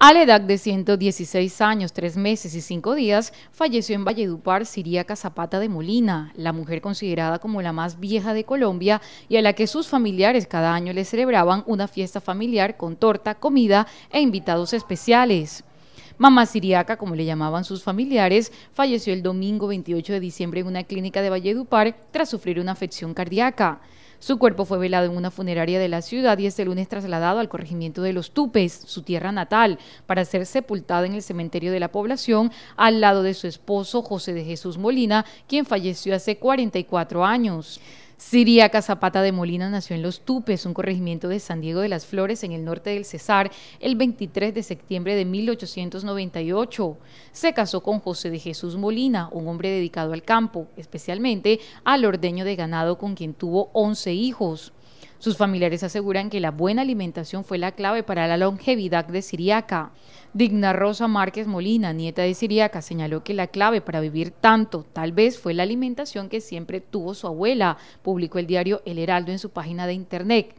A la edad de 116 años, 3 meses y 5 días, falleció en Valledupar Siríaca Zapata de Molina, la mujer considerada como la más vieja de Colombia y a la que sus familiares cada año le celebraban una fiesta familiar con torta, comida e invitados especiales. Mamá Siriaca, como le llamaban sus familiares, falleció el domingo 28 de diciembre en una clínica de Valledupar tras sufrir una afección cardíaca. Su cuerpo fue velado en una funeraria de la ciudad y este lunes trasladado al corregimiento de Los Tupes, su tierra natal, para ser sepultado en el cementerio de la población al lado de su esposo José de Jesús Molina, quien falleció hace 44 años. Siria Zapata de Molina nació en Los Tupes, un corregimiento de San Diego de las Flores en el norte del Cesar, el 23 de septiembre de 1898. Se casó con José de Jesús Molina, un hombre dedicado al campo, especialmente al ordeño de ganado con quien tuvo 11 hijos. Sus familiares aseguran que la buena alimentación fue la clave para la longevidad de Siriaca. Digna Rosa Márquez Molina, nieta de Siriaca, señaló que la clave para vivir tanto tal vez fue la alimentación que siempre tuvo su abuela, publicó el diario El Heraldo en su página de internet.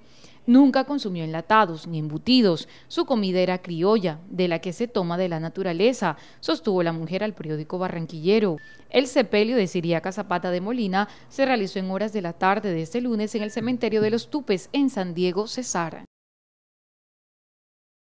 Nunca consumió enlatados ni embutidos. Su comida era criolla, de la que se toma de la naturaleza, sostuvo la mujer al periódico Barranquillero. El sepelio de Siriaca Zapata de Molina se realizó en horas de la tarde de este lunes en el cementerio de los Tupes, en San Diego, Cesar.